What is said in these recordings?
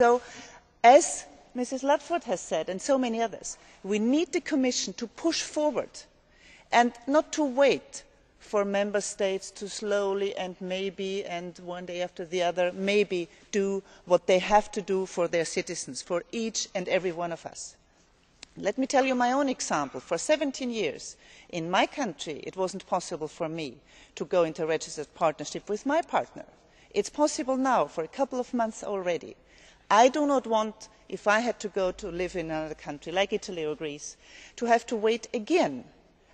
so as mrs ludford has said and so many others we need the commission to push forward and not to wait for member states to slowly and maybe and one day after the other maybe do what they have to do for their citizens for each and every one of us. let me tell you my own example. for seventeen years in my country it was not possible for me to go into a registered partnership with my partner. it is possible now for a couple of months already i do not want if i had to go to live in another country like italy or greece to have to wait again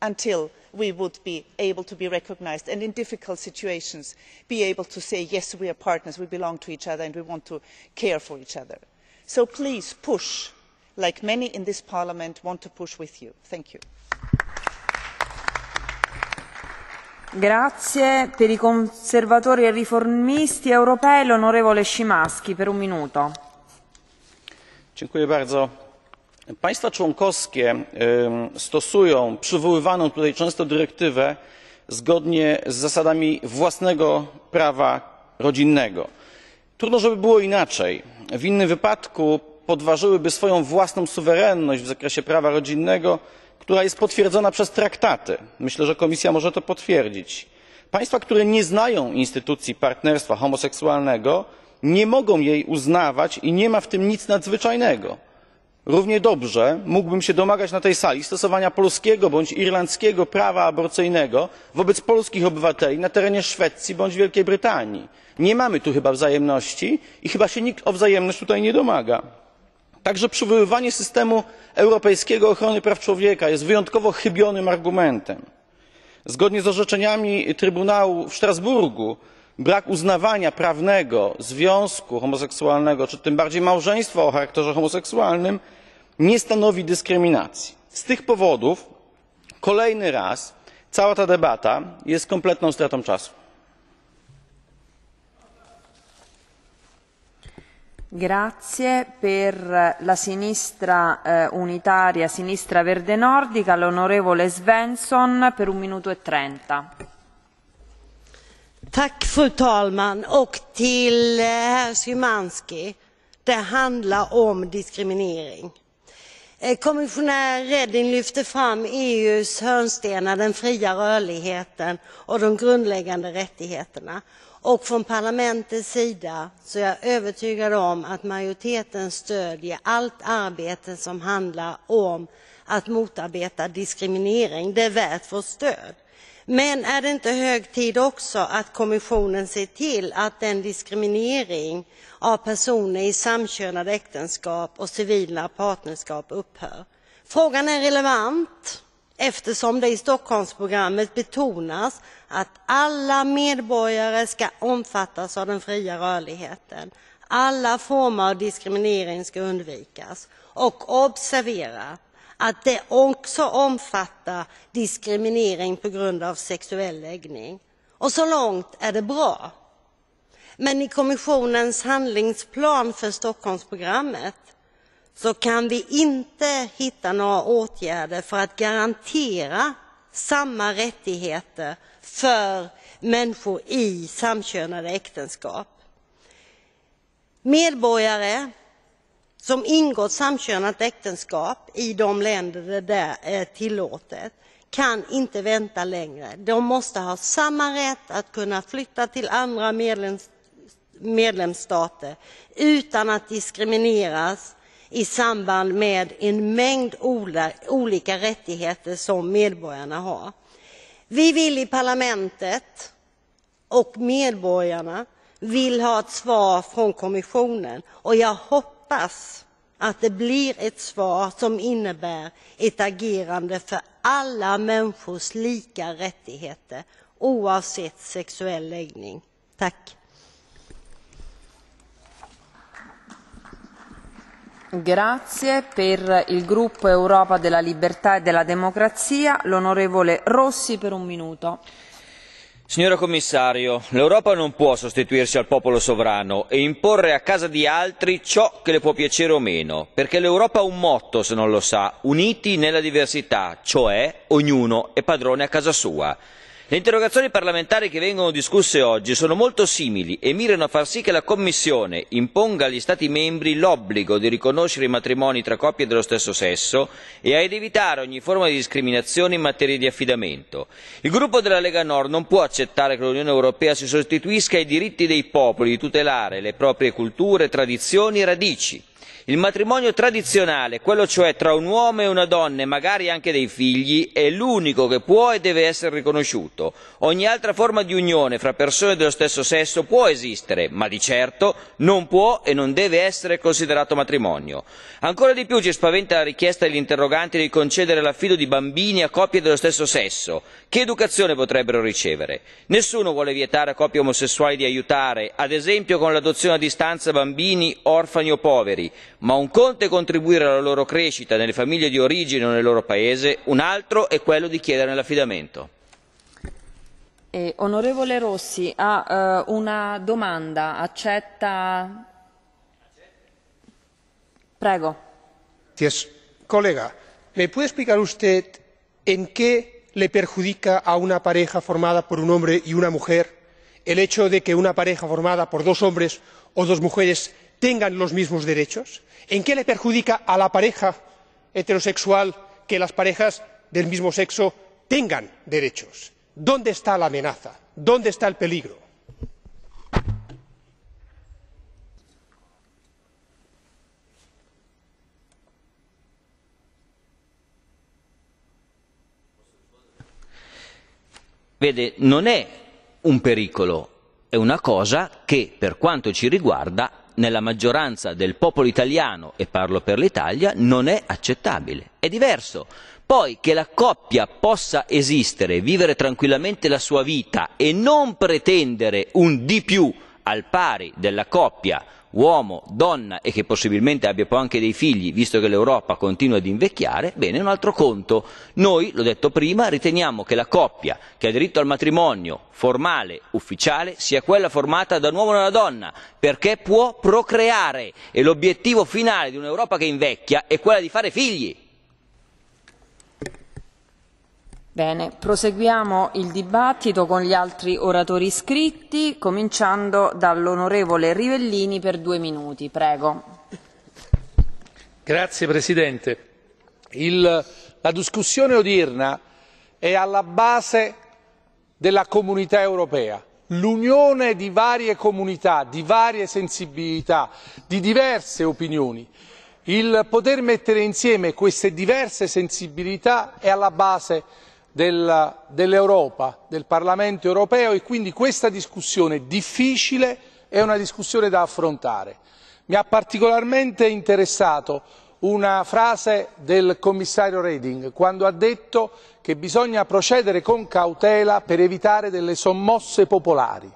until we would be able to be recognised and in difficult situations be able to say yes we are partners we belong to each other and we want to care for each other'. so please push like many in this parliament want to push with you. thank you. państwa członkowskie stosują przywoływaną tutaj często dyrektywę zgodnie z zasadami własnego prawa rodzinnego. trudno żeby było inaczej. w innym wypadku podważyłyby swoją własną suwerenność w zakresie prawa rodzinnego która jest potwierdzona przez traktaty myślę że komisja może to potwierdzić państwa które nie znają instytucji partnerstwa homoseksualnego nie mogą jej uznawać i nie ma w tym nic nadzwyczajnego. równie dobrze mógłbym się domagać na tej sali stosowania polskiego bądź irlandzkiego prawa aborcyjnego wobec polskich obywateli na terenie szwecji bądź wielkiej brytanii. nie mamy tu chyba wzajemności i chyba się nikt o wzajemność tutaj nie domaga także przywoływanie systemu europejskiego ochrony praw człowieka jest wyjątkowo chybionym argumentem. zgodnie z orzeczeniami trybunału w strasburgu brak uznawania prawnego związku homoseksualnego czy tym bardziej małżeństwa o charakterze homoseksualnym nie stanowi dyskryminacji. z tych powodów kolejny raz cała ta debata jest kompletną stratą czasu. Grazie. Per eh, la sinistra eh, unitaria, sinistra verde nordica, l'onorevole Svensson per un minuto e trenta. Tack fru talman och till eh, herr Szymanski. Det handlar om diskriminering. Eh, kommissionär Reding lyfter fram EUs hörnstenar, den fria rörligheten och de grundläggande rättigheterna. Och från parlamentets sida så är jag övertygad om att majoriteten stödjer allt arbete som handlar om att motarbeta diskriminering. Det är värt vårt stöd. Men är det inte hög tid också att kommissionen ser till att den diskriminering av personer i samkönade äktenskap och civila partnerskap upphör? Frågan är relevant eftersom det i Stockholmsprogrammet betonas att alla medborgare ska omfattas av den fria rörligheten. Alla former av diskriminering ska undvikas. och Observera att det också omfattar diskriminering på grund av sexuell läggning. Så långt är det bra. Men i kommissionens handlingsplan för Stockholmsprogrammet så kan vi inte hitta några åtgärder för att garantera samma rättigheter för människor i samkönade äktenskap. Medborgare som ingått samkönat äktenskap i de länder där det är tillåtet kan inte vänta längre. De måste ha samma rätt att kunna flytta till andra medlemsstater utan att diskrimineras i samband med en mängd olika rättigheter som medborgarna har. Vi vill i parlamentet och medborgarna vill ha ett svar från kommissionen. och Jag hoppas att det blir ett svar som innebär ett agerande för alla människors lika rättigheter oavsett sexuell läggning. Tack! grazie per il gruppo Europa della Libertà e della Democrazia, l'onorevole Rossi per un minuto. Signora Commissario, l'Europa non può sostituirsi al popolo sovrano e imporre a casa di altri ciò che le può piacere o meno, perché l'Europa ha un motto, se non lo sa, uniti nella diversità, cioè ognuno è padrone a casa sua le interrogazioni parlamentari che vengono discusse oggi sono molto simili e mirano a far sì che la commissione imponga agli stati membri l'obbligo di riconoscere i matrimoni tra coppie dello stesso sesso e ad evitare ogni forma di discriminazione in materia di affidamento. il gruppo della lega nord non può accettare che l'unione europea si sostituisca ai diritti dei popoli di tutelare le proprie culture tradizioni e radici il matrimonio tradizionale quello cioè tra un uomo e una donna e magari anche dei figli è l'unico che può e deve essere riconosciuto ogni altra forma di unione fra persone dello stesso sesso può esistere ma di certo non può e non deve essere considerato matrimonio. ancora di più ci spaventa la richiesta degli interroganti di concedere l'affido di bambini a coppie dello stesso sesso che educazione potrebbero ricevere? nessuno vuole vietare a coppie omosessuali di aiutare ad esempio con l'adozione a distanza bambini orfani o poveri ma un conto è contribuire alla loro crescita nelle famiglie di origine o nel loro paese un altro è quello di chiederne l'affidamento. Eh, onorevole Rossi ha eh, una domanda, accetta? Prego. Colega, ¿me puede explicar usted en qué le perjudica a una pareja formada por un hombre y una mujer el hecho de que una pareja formada por dos hombres o dos mujeres tengan los mismos derechos? en qué le perjudica a la pareja heterosexual que las parejas del mismo sexo tengan derechos? dónde está la amenaza? dónde está el peligro? vede no es un pericolo es una cosa que, por cuanto ci riguarda nella maggioranza del popolo italiano, e parlo per l'Italia, non è accettabile. È diverso. Poi che la coppia possa esistere, vivere tranquillamente la sua vita e non pretendere un di più al pari della coppia uomo, donna e che possibilmente abbia poi anche dei figli, visto che l'Europa continua ad invecchiare, bene, è un altro conto. Noi, l'ho detto prima, riteniamo che la coppia che ha diritto al matrimonio formale, ufficiale, sia quella formata da un uomo e una donna, perché può procreare e l'obiettivo finale di un'Europa che invecchia è quella di fare figli. Bene, proseguiamo il dibattito con gli altri oratori iscritti, cominciando dall'onorevole Rivellini per due minuti. Prego. Grazie Presidente. Il, la discussione odierna è alla base della comunità europea. L'unione di varie comunità, di varie sensibilità, di diverse opinioni il poter mettere insieme queste diverse sensibilità è alla base dell'europa del parlamento europeo e quindi questa discussione difficile è una discussione da affrontare. mi ha particolarmente interessato una frase del commissario reding quando ha detto che bisogna procedere con cautela per evitare delle sommosse popolari.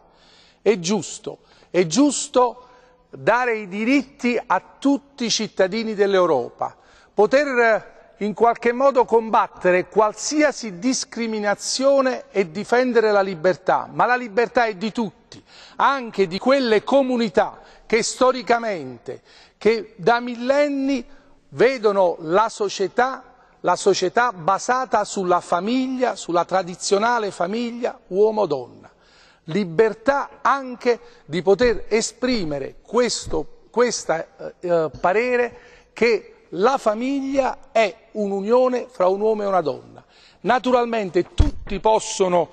è giusto è giusto dare i diritti a tutti i cittadini dell'europa poter in qualche modo combattere qualsiasi discriminazione e difendere la libertà ma la libertà è di tutti anche di quelle comunità che storicamente che da millenni vedono la società la società basata sulla famiglia, sulla tradizionale famiglia uomo-donna. Libertà anche di poter esprimere questo questa, eh, eh parere che la famiglia è un'unione fra un uomo e una donna naturalmente tutti possono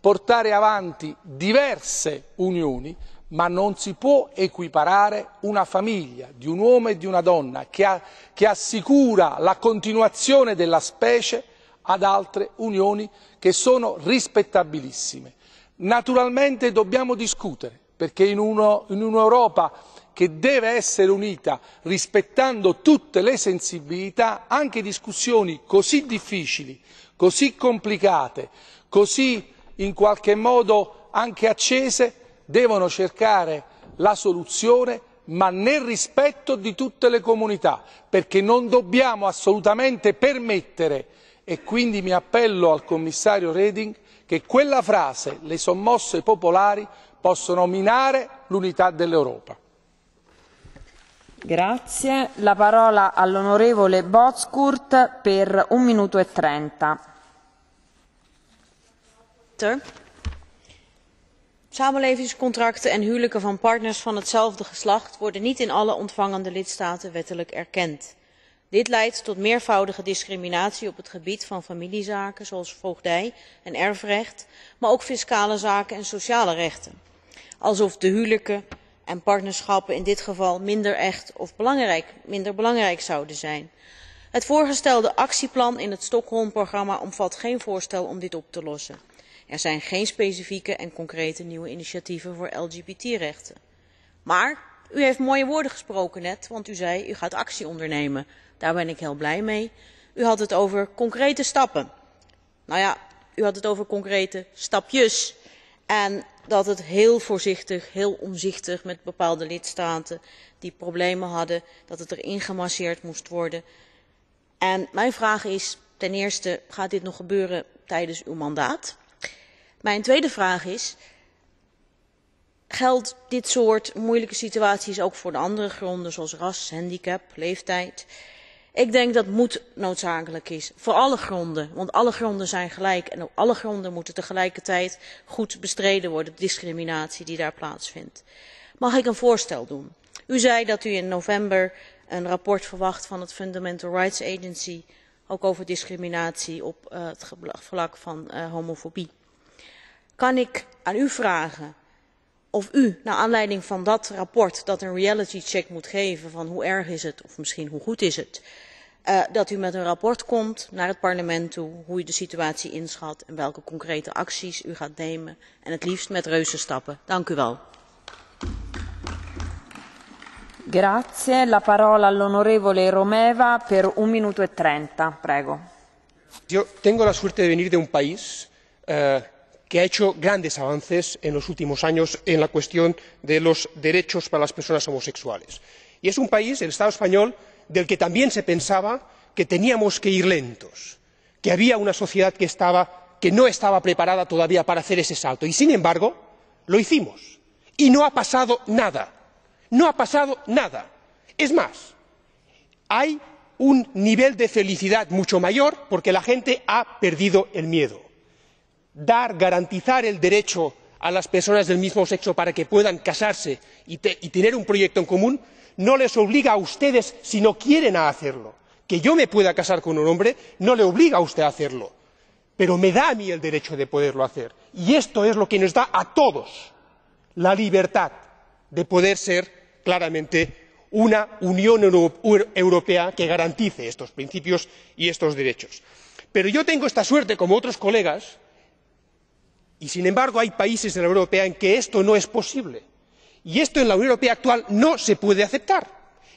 portare avanti diverse unioni ma non si può equiparare una famiglia di un uomo e di una donna che assicura la continuazione della specie ad altre unioni che sono rispettabilissime. naturalmente dobbiamo discutere perché in un'europa che deve essere unita rispettando tutte le sensibilità anche discussioni così difficili così complicate così in qualche modo anche accese devono cercare la soluzione ma nel rispetto di tutte le comunità perché non dobbiamo assolutamente permettere e quindi mi appello al commissario reding che quella frase le sommosse popolari possono minare l'unità dell'europa. La parola all'onorevole Bozkurt per 1 minuut en samenlevingscontracten en huwelijken van partners van hetzelfde geslacht worden niet in alle ontvangende lidstaten wettelijk erkend. dit leidt tot meervoudige discriminatie op het gebied van familiezaken zoals voogdij en erfrecht maar ook fiscale zaken en sociale rechten alsof de huwelijken en partnerschappen in dit geval minder echt of minder belangrijk zouden zijn. het voorgestelde actieplan in het stockholm programma omvat geen voorstel om dit op te lossen. er zijn geen specifieke en concrete nieuwe initiatieven voor lgbt rechten. maar u heeft mooie woorden gesproken net want u zei u gaat actie ondernemen. daar ben ik heel blij mee. u had het over concrete stappen. nou ja u had het over concrete stapjes en dat het heel voorzichtig heel omzichtig met bepaalde lidstaten die problemen hadden dat het er ingemasseerd moest worden. En mijn vraag is ten eerste gaat dit nog gebeuren tijdens uw mandaat? mijn tweede vraag is geldt dit soort moeilijke situaties ook voor de andere gronden zoals ras handicap leeftijd? ik denk dat moed noodzakelijk is voor alle gronden want alle gronden zijn gelijk en alle gronden moeten tegelijkertijd goed bestreden worden de discriminatie die daar plaatsvindt. mag ik een voorstel doen? u zei dat u in november een rapport verwacht van het fundamental rights agency ook over discriminatie op eh, het vlak van eh, homofobie. kan ik aan u vragen of u naar aanleiding van dat rapport dat een reality check moet geven van hoe erg is het of misschien hoe goed is het eh, dat u met een rapport komt naar het parlement toe hoe u de situatie inschat en welke concrete acties u gaat nemen en het liefst met stappen. dank u wel. Io e tengo la suerte de venire de un eh, que ha hecho grandes avances en los últimos años en la cuestión de los derechos para las personas homosexuales y es un país el estado español del que también se pensaba que teníamos que ir lentos que había una sociedad que no estaba preparada todavía para hacer ese salto y sin embargo lo hicimos y no ha pasado nada no ha pasado nada. es más hay un nivel de felicidad mucho mayor porque la gente ha perdido el miedo dar garantizar el derecho a las personas del mismo sexo para que puedan casarse y tener un proyecto en común no les obliga a ustedes si no quieren a hacerlo. que yo me pueda casar con un hombre no le obliga a usted a hacerlo pero me da a mí el derecho de poderlo hacer y esto es lo que nos da a todos la libertad de poder ser claramente una unión europea que garantice estos principios y estos derechos. pero yo tengo esta suerte como otros colegas y sin embargo hay países en la unión europea en que esto no es posible y esto en la unión europea actual no se puede aceptar.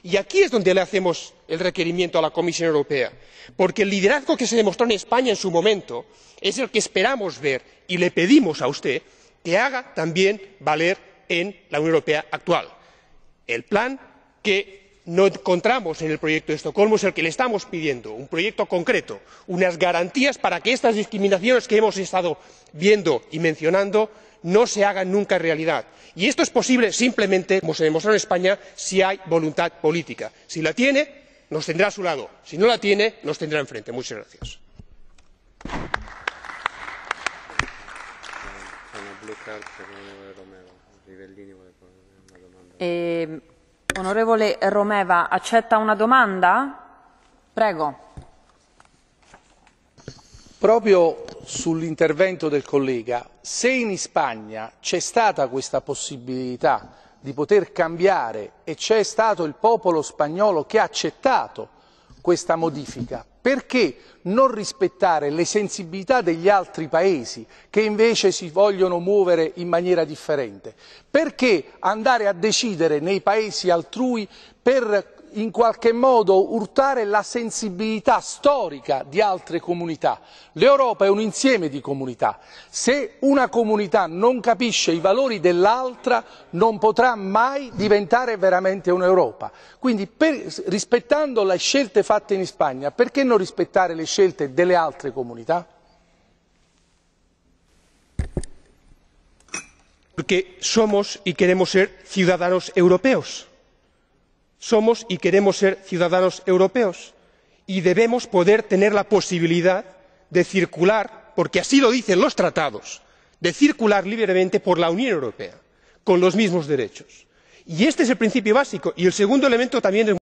y aquí es donde le hacemos el requerimiento a la comisión europea porque el liderazgo que se demostró en españa en su momento es el que esperamos ver y le pedimos a usted que haga también valer en la unión europea actual el plan que no encontramos en el proyecto de estocolmo es el que le estamos pidiendo un proyecto concreto unas garantías para que estas discriminaciones que hemos estado viendo y mencionando no se hagan nunca realidad. y esto es posible simplemente como se demostró en españa si hay voluntad política. si la tiene nos tendrá a su lado si no la tiene nos tendrá enfrente. muchas gracias. Eh, Onorevole Romeva, accetta una domanda? Prego. Proprio sull'intervento del collega, se in Spagna c'è stata questa possibilità di poter cambiare e c'è stato il popolo spagnolo che ha accettato questa modifica, perché non rispettare le sensibilità degli altri paesi che invece si vogliono muovere in maniera differente? Perché andare a decidere nei paesi altrui per in qualche modo urtare la sensibilità storica di altre comunità. l'europa è un insieme di comunità se una comunità non capisce i valori dell'altra non potrà mai diventare veramente un'europa. quindi rispettando le scelte fatte in spagna perché non rispettare le scelte delle altre comunità? Perché siamo e vogliamo essere cittadini europei. somos y queremos ser ciudadanos europeos y debemos poder tener la posibilidad de circular porque así lo dicen los tratados de circular libremente por la unión europea con los mismos derechos. y este es el principio básico. y el segundo elemento también